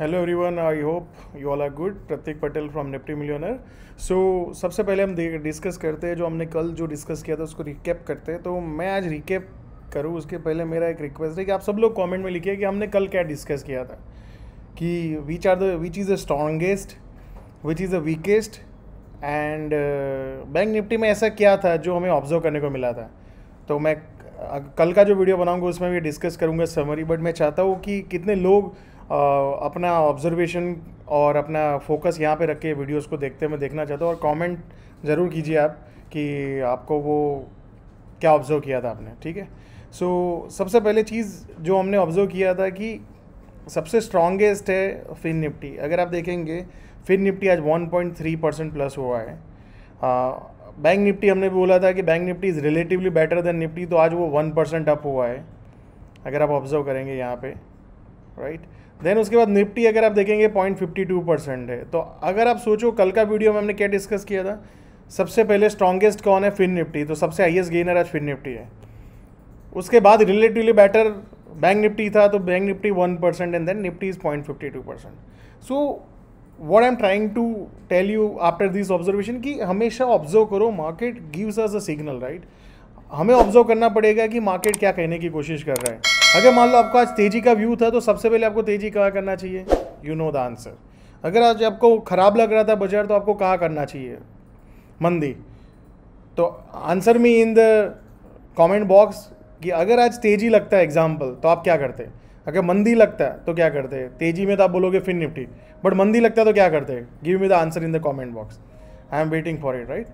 hello everyone I hope you all are good Prateek Patel from Nifty millionaire so सबसे पहले हम discuss करते हैं जो हमने कल जो डिस्कस किया था उसको रिकैप करते हैं तो मैं आज रिकैप करूँ उसके पहले मेरा एक रिक्वेस्ट है कि आप सब लोग कमेंट में लिखिए कि हमने कल क्या डिस्कस किया था कि which are the which is the strongest which is the weakest and bank Nifty में ऐसा क्या था जो हमें ऑब्जर्व करने को मिला था तो मैं कल का जो वीडियो बनाऊंगा उसमें भी डिस्कस करूंगा समरी बट मैं चाहता हूँ कि कितने लोग अपना ऑब्जर्वेशन और अपना फोकस यहाँ पे रख के वीडियोस को देखते हुए देखना चाहता हूँ और कमेंट ज़रूर कीजिए आप कि आपको वो क्या ऑब्ज़र्व किया था आपने ठीक है सो so, सबसे पहले चीज़ जो हमने ऑब्ज़र्व किया था कि सबसे स्ट्रॉन्गेस्ट है फिन निफ्टी अगर आप देखेंगे फिन निफ्टी आज 1.3 परसेंट प्लस हुआ है बैंक निफ्टी हमने बोला था कि bank Nifty is relatively better than Nifty तो आज वो वन परसेंट अप हुआ है अगर आप ऑब्ज़र्व करेंगे यहाँ पे राइट देन उसके बाद निफ्टी अगर आप देखेंगे पॉइंट फिफ्टी टू परसेंट है तो अगर आप सोचो कल का वीडियो में हमने क्या डिस्कस किया था सबसे पहले स्ट्रांगेस्ट कौन है फिन निफ्टी तो सबसे हाइएस्ट गेनर आज फिन निफ्टी है उसके बाद रिलेटिवली बेटर बैंक निफ्टी था तो bank Nifty one percent and then Nifty is point fifty two percent so what I am trying to tell you after this observation कि हमेशा observe करो market gives us a signal right हमें observe करना पड़ेगा कि market क्या कहने की कोशिश कर रहा है अगर अच्छा, मान लो आपको आज तेजी का व्यू था तो सबसे पहले आपको तेजी कहाँ करना चाहिए यू नो द आंसर अगर आज आपको ख़राब लग रहा था बाजार तो आपको कहाँ करना चाहिए मंदी तो answer me in the comment box कि अगर आज तेजी लगता है एग्जाम्पल तो आप क्या करते हैं अगर मंदी लगता है तो क्या करते हैं तेजी में तो आप बोलोगे फिर निफ्टी बट मंदी लगता है तो क्या करते हैं give me the answer in the comment box I am waiting for it right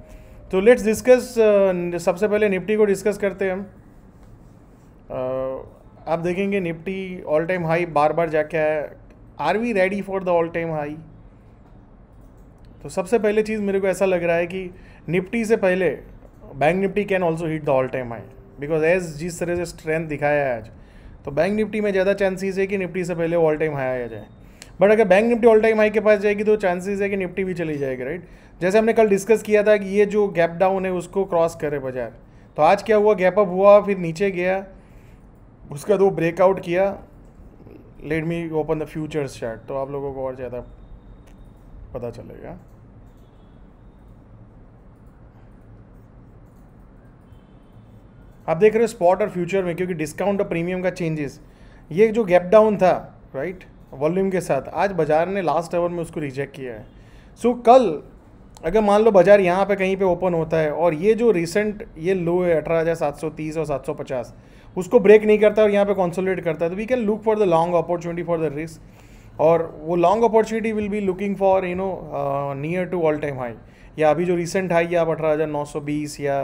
तो लेट्स डिस्कस uh, सबसे पहले निफ्टी को डिस्कस करते हैं हम uh, आप देखेंगे निफ्टी ऑल टाइम हाई बार बार जाके आया are we ready for the all time high तो सबसे पहले चीज़ मेरे को ऐसा लग रहा है कि निफ्टी से पहले bank Nifty can also hit the all time high because as जिस तरह से स्ट्रेंथ दिखाया है आज तो बैंक निफ्टी में ज़्यादा चांसेस है कि निफ्टी से पहले ऑल टाइम हाई आ जाए बट अगर bank Nifty all time high के पास जाएगी तो चांसेस है कि निफ्टी भी चली जाएगी राइट जैसे हमने कल डिस्कस किया था कि ये जो गैप डाउन है उसको क्रॉस करे बाजार तो आज क्या हुआ गैप अप हुआ फिर नीचे गया उसके बाद वो ब्रेकआउट किया let me open the futures chart तो आप लोगों को और ज़्यादा पता चलेगा आप देख रहे हो स्पॉट और फ्यूचर में क्योंकि डिस्काउंट और प्रीमियम का चेंजेस ये जो गैप डाउन था राइट वॉल्यूम के साथ आज बाजार ने लास्ट आवर में उसको रिजेक्ट किया है सो so, कल अगर मान लो बाजार यहाँ पे कहीं पे ओपन होता है और ये जो रिसेंट ये लो है अठारह हज़ार सात सौ तीस और सात सौ पचास उसको ब्रेक नहीं करता और यहाँ पे कॉन्सोलेट करता है तो we can look for the long opportunity for the risk और वो long opportunity will be looking for you know near to all time high या अभी जो रिसेंट हाई है आप अठारह या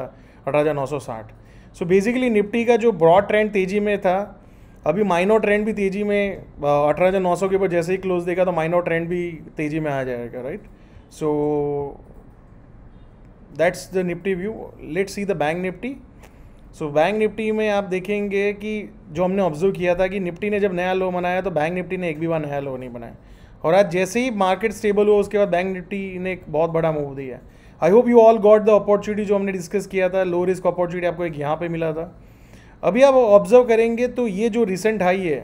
अठारह हज़ार नौ सौ साठ सो बेसिकली निफ्टी का जो ब्रॉड ट्रेंड तेज़ी में था अभी माइनो ट्रेंड भी तेज़ी में uh, अठारह हज़ार नौ सौ के ऊपर जैसे ही क्लोज देगा तो माइनो ट्रेंड भी तेज़ी में आ जाएगा right so that's the Nifty view let see the bank Nifty so bank Nifty में आप देखेंगे कि जो हमने ऑब्जर्व किया था कि निफ्टी ने जब नया लो बनाया तो बैंक निफ्टी ने एक भी बार नया लो नहीं बनाया और आज जैसे ही मार्केट स्टेबल हुआ उसके बाद बैंक निफ्टी ने एक बहुत बड़ा मूव दिया I hope you all got the opportunity जो हमने डिस्कस किया था लो रिस्क अपॉर्चुनिटी आपको एक यहाँ पर मिला था अभी आप ऑब्जर्व करेंगे तो ये जो रिसेंट हाई है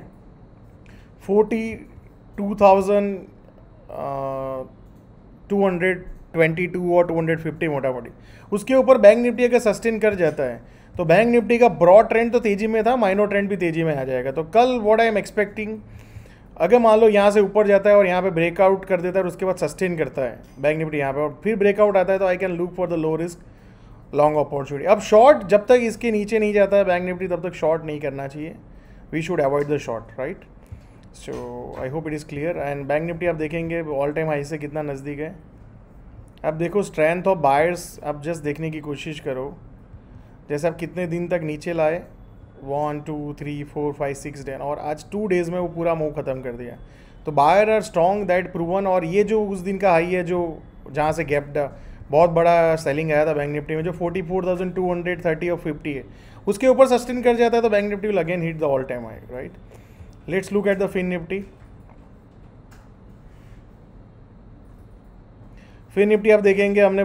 forty two thousand two hundred twenty two और टू हंड्रेड फिफ्टी मोटा मोटी उसके ऊपर बैंक निफ्टी अगर सस्टेन कर जाता है तो बैंक निफ्टी का ब्रॉड ट्रेंड तो तेज़ी में था माइनो ट्रेंड भी तेज़ी में आ जाएगा तो कल वॉट आई एम एक्सपेक्टिंग अगर मान लो यहाँ से ऊपर जाता है और यहाँ पे ब्रेकआउट कर देता है और उसके बाद सस्टेन करता है बैंक निफ्टी यहाँ पे और फिर ब्रेकआउट आता है तो I can look for the low risk long opportunity अब शॉर्ट जब तक इसके नीचे नहीं जाता है बैंक निफ्टी तब तक शॉर्ट नहीं करना चाहिए we should avoid the short right so I hope it is clear and bank Nifty आप देखेंगे ऑल टाइम हाई से कितना नज़दीक है अब देखो स्ट्रेंथ ऑफ बायर्स अब जस्ट देखने की कोशिश करो जैसे आप कितने दिन तक नीचे लाए one two three four five six डेन और आज टू डेज़ में वो पूरा मूव ख़त्म कर दिया तो buyer are strong that proven और ये जो उस दिन का हाई है जो जहाँ से गैप बहुत बड़ा सेलिंग आया था बैंक निफ्टी में जो forty four thousand two hundred thirty और फिफ्टी है उसके ऊपर सस्टेन कर जाता है तो bank Nifty will again hit the all time high right let's look at the fin Nifty fin Nifty आप देखेंगे हमने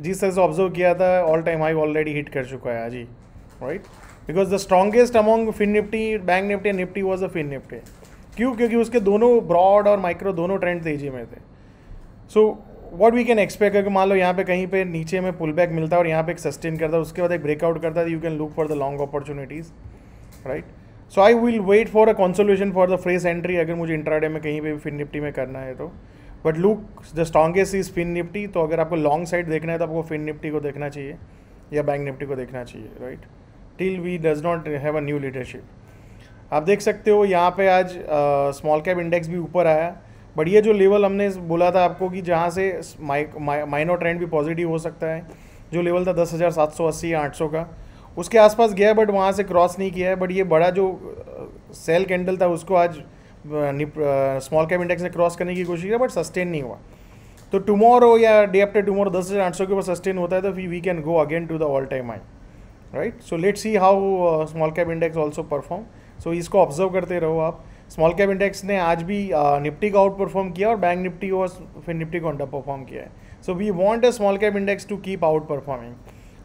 जिस तरह से ऑब्जर्व किया था all time high already hit कर चुका है आज ही right because the strongest among fin Nifty bank Nifty and Nifty was a fin Nifty क्यों क्योंकि उसके दोनों ब्रॉड और माइक्रो दोनों ट्रेंड तेजी में थे so what we can expect क्योंकि मान लो यहाँ पे कहीं पे नीचे में पुल बैक मिलता है और यहाँ पे एक सस्टेन करता है उसके बाद एक ब्रेकआउट करता है you can look for the long opportunities right so I will wait for a consolidation for the fresh entry अगर मुझे इंट्राडे में कहीं पे फिन निफ्टी में करना है तो but look the strongest is fin Nifty तो अगर आपको लॉन्ग साइड देखना है तो आपको फिन निफ्टी को देखना चाहिए या बैंक निफ्टी को देखना चाहिए right till we does not have a new leadership आप देख सकते हो यहाँ पे आज स्मॉल कैप इंडेक्स भी ऊपर आया बट ये जो लेवल हमने बोला था आपको कि जहाँ से माइनो ट्रेंड भी पॉजिटिव हो सकता है जो लेवल था दस हज़ार सात सौ अस्सी या आठ सौ का उसके आसपास गया बट वहाँ से क्रॉस नहीं किया है बट ये बड़ा जो सेल कैंडल था उसको आज स्मॉल कैप इंडेक्स ने क्रॉस करने की कोशिश की बट सस्टेन नहीं हुआ तो टुमारो या डे आफ्टर टुमारो दस हज़ार आठ सौ के ऊपर सस्टेन होता है तो we can go again to the all time high right so let see how small cap index also perform so इसको ऑब्जर्व करते रहो आप स्मॉल कैप इंडेक्स ने आज भी निफ्टी का आउट परफॉर्म किया और बैंक निफ्टी और फिर निफ्टी को अंडर परफॉर्म किया है so we want a small cap index to keep outperforming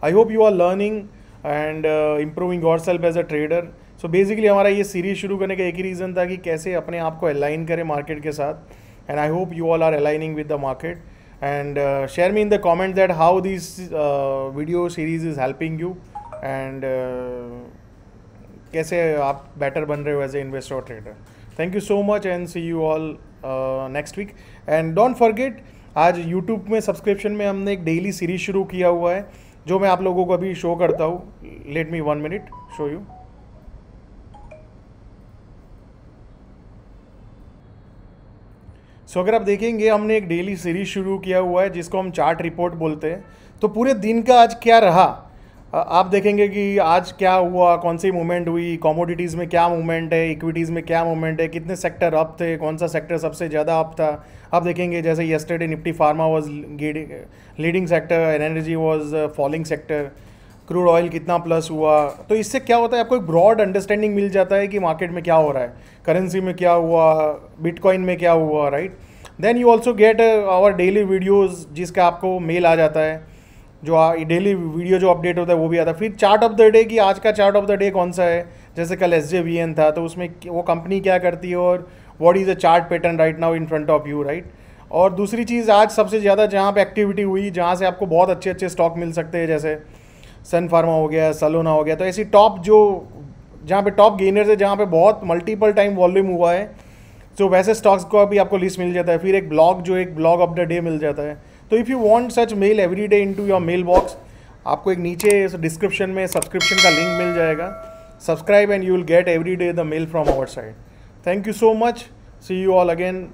I hope you are learning and improving yourself as a trader so basically हमारा ये series शुरू करने का एक ही रीज़न था कि कैसे अपने आप को अलाइन करें मार्केट के साथ and I hope you all are aligning with the market and share me in the comment that how this video series is helping you and कैसे आप बेटर बन रहे हो एज ए इन्वेस्टर और trader thank you so much and see you all next week and don't forget आज YouTube में subscription में हमने एक डेली सीरीज शुरू किया हुआ है जो मैं आप लोगों को अभी शो करता हूँ let me one minute show you so so, अगर आप देखेंगे हमने एक डेली सीरीज शुरू किया हुआ है जिसको हम चार्ट रिपोर्ट बोलते हैं तो पूरे दिन का आज क्या रहा आप देखेंगे कि आज क्या हुआ कौन सी मूवमेंट हुई कॉमोडिटीज़ में क्या मूवमेंट है इक्विटीज़ में क्या मूवमेंट है कितने सेक्टर अप थे कौन सा सेक्टर सबसे ज़्यादा अप था आप देखेंगे जैसे yesterday Nifty pharma was leading sector energy was falling sector crude oil कितना प्लस हुआ तो इससे क्या होता है आपको एक ब्रॉड अंडरस्टैंडिंग मिल जाता है कि मार्केट में क्या हो रहा है करेंसी में क्या हुआ बिटकॉइन में क्या हुआ right then you also get our daily videos जिसका आपको मेल आ जाता है जो डेली वीडियो जो अपडेट होता है वो भी आता है फिर चार्ट ऑफ द डे कि आज का चार्ट ऑफ द डे कौन सा है जैसे कल एस था तो उसमें वो कंपनी क्या करती है और what is a chart pattern right now in front of you right और दूसरी चीज़ आज सबसे ज़्यादा जहाँ पे एक्टिविटी हुई जहाँ से आपको बहुत अच्छे अच्छे स्टॉक मिल सकते हैं जैसे सन फार्मा हो गया सलोना हो गया तो ऐसी टॉप जो जहाँ पे टॉप गेनर्स है जहाँ पे बहुत मल्टीपल टाइम वॉल्यूम हुआ है तो वैसे स्टॉक्स को अभी आपको लिस्ट मिल जाता है फिर एक ब्लॉग जो एक ब्लॉग ऑफ द डे मिल जाता है तो if you want such mail every day into your mailbox आपको एक नीचे डिस्क्रिप्शन में सब्सक्रिप्शन का लिंक मिल जाएगा subscribe and you will get every day the mail from our side thank you so much see you all again